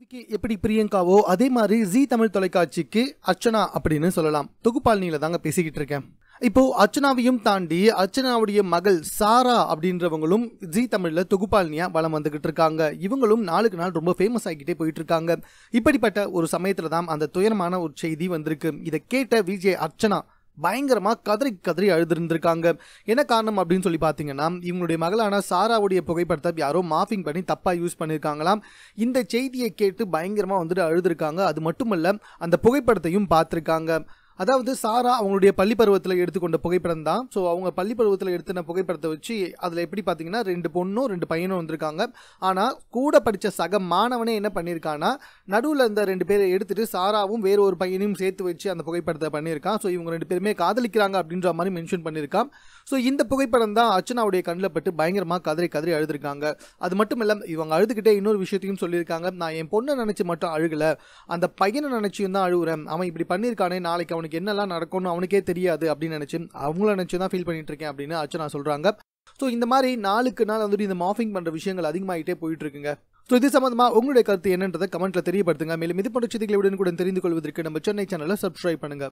டிவிக்கு எப்படி பிரியங்காவோ அதே மாதிரி ஜி தமிழ் தொலைக்காட்சிக்கு அர்ச்சனா அப்படின்னு சொல்லலாம் நீல தாங்க பேசிக்கிட்டு இருக்கேன் இப்போ அர்ச்சனாவையும் தாண்டி அர்ச்சனாவுடைய மகள் சாரா அப்படின்றவங்களும் ஜி தமிழ்ல தொகுப்பாளினியா வளம் வந்துகிட்டு இருக்காங்க இவங்களும் நாளுக்கு நாள் ரொம்ப ஃபேமஸ் ஆகிக்கிட்டே போயிட்டு இருக்காங்க இப்படிப்பட்ட ஒரு சமயத்துல தான் அந்த துயரமான ஒரு செய்தி வந்திருக்கு இதை கேட்ட விஜய் அர்ச்சனா பயங்கரமாக கதறி கதறி இருந்திருக்காங்க என்ன காரணம் அப்படின்னு சொல்லி பார்த்தீங்கன்னா இவங்களுடைய மகளான சாராவுடைய புகைப்படத்தை யாரோ மாஃபிங் பண்ணி தப்பாக யூஸ் பண்ணியிருக்காங்களாம் இந்த செய்தியை கேட்டு பயங்கரமாக வந்துட்டு அழுதுருக்காங்க அது மட்டுமல்ல அந்த புகைப்படத்தையும் பார்த்துருக்காங்க அதாவது சாரா அவங்களுடைய பள்ளி பருவத்தில் எடுத்துக்கொண்ட புகைப்படம் தான் ஸோ அவங்க பள்ளி பருவத்தில் எடுத்துன புகைப்படத்தை வச்சு அதில் எப்படி பார்த்தீங்கன்னா ரெண்டு பொண்ணும் ரெண்டு பையனும் வந்திருக்காங்க ஆனால் கூட படித்த சக மாணவனே என்ன பண்ணியிருக்கான்னா நடுவில் இந்த ரெண்டு பேரை எடுத்துகிட்டு சாராவும் வேறு ஒரு பையனையும் சேர்த்து வச்சு அந்த புகைப்படத்தை பண்ணியிருக்கான் ஸோ இவங்க ரெண்டு பேருமே காதலிக்கிறாங்க அப்படின்ற மாதிரி மென்ஷன் பண்ணியிருக்கான் ஸோ இந்த புகைப்படம் தான் அர்ச்சனாவுடைய கண்ணில் பட்டு பயங்கரமாக கதறி கதறி அழுதுருக்காங்க அது மட்டும் இல்லை இவங்க அழுதுகிட்டே இன்னொரு விஷயத்தையும் சொல்லியிருக்காங்க நான் என் பொண்ணை நினச்சி மட்டும் அழுகலை அந்த பையனை நினச்சியும் தான் அழுகுறேன் அவன் இப்படி பண்ணியிருக்கானே நாளைக்கு அவனுக்கு அவனுக்கு என்னெல்லாம் நடக்கும்னு அவனுக்கே தெரியாது அப்படின்னு நினச்சி அவங்கள நினச்சி தான் ஃபீல் பண்ணிட்டு இருக்கேன் அப்படின்னு அச்சனா சொல்கிறாங்க ஸோ இந்த மாதிரி நாளுக்கு நாள் வந்துட்டு இந்த மாஃபிங் பண்ணுற விஷயங்கள் அதிகமாகிட்டே போயிட்டு இருக்குங்க ஸோ இது சம்மந்தமாக உங்களுடைய கருத்து என்னன்றதை கமெண்ட்டில் தெரியப்படுத்துங்க மேலும் இது போன்ற செய்திகளை உடன் கூட தெரிந்து கொள்வதற்கு நம்ம சென்னை சேனலை சப்ஸ்கிரைப் பண்ணுங்கள்